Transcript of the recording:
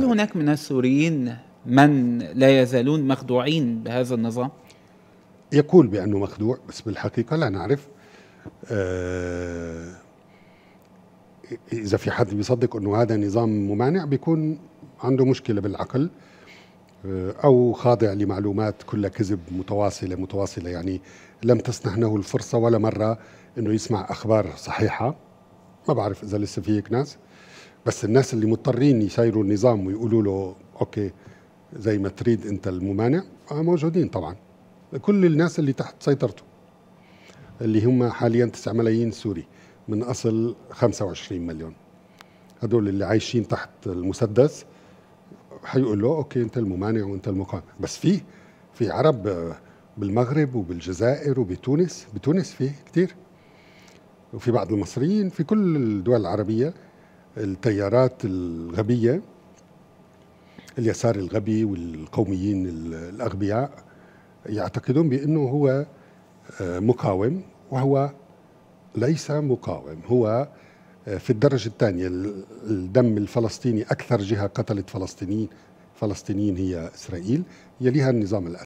هل هناك من السوريين من لا يزالون مخدوعين بهذا النظام؟ يقول بأنه مخدوع بس بالحقيقة لا نعرف آه، إذا في حد بيصدق أنه هذا نظام ممانع بيكون عنده مشكلة بالعقل آه، أو خاضع لمعلومات كلها كذب متواصلة متواصلة يعني لم تسنح له الفرصة ولا مرة أنه يسمع أخبار صحيحة ما بعرف إذا لسه في هيك ناس بس الناس اللي مضطرين يسيروا النظام ويقولوا له اوكي زي ما تريد انت الممانع آه، موجودين طبعا كل الناس اللي تحت سيطرته اللي هم حاليا 9 ملايين سوري من اصل 25 مليون هدول اللي عايشين تحت المسدس حيقول له اوكي انت الممانع وانت المقاوم بس في في عرب آه، بالمغرب وبالجزائر وبتونس بتونس فيه كثير وفي بعض المصريين في كل الدول العربيه التيارات الغبية اليسار الغبي والقوميين الأغبياء يعتقدون بأنه هو آه، مقاوم وهو ليس مقاوم هو آه، في الدرجة الثانية الدم الفلسطيني أكثر جهة قتلت فلسطينيين فلسطينيين هي إسرائيل يليها النظام الأسد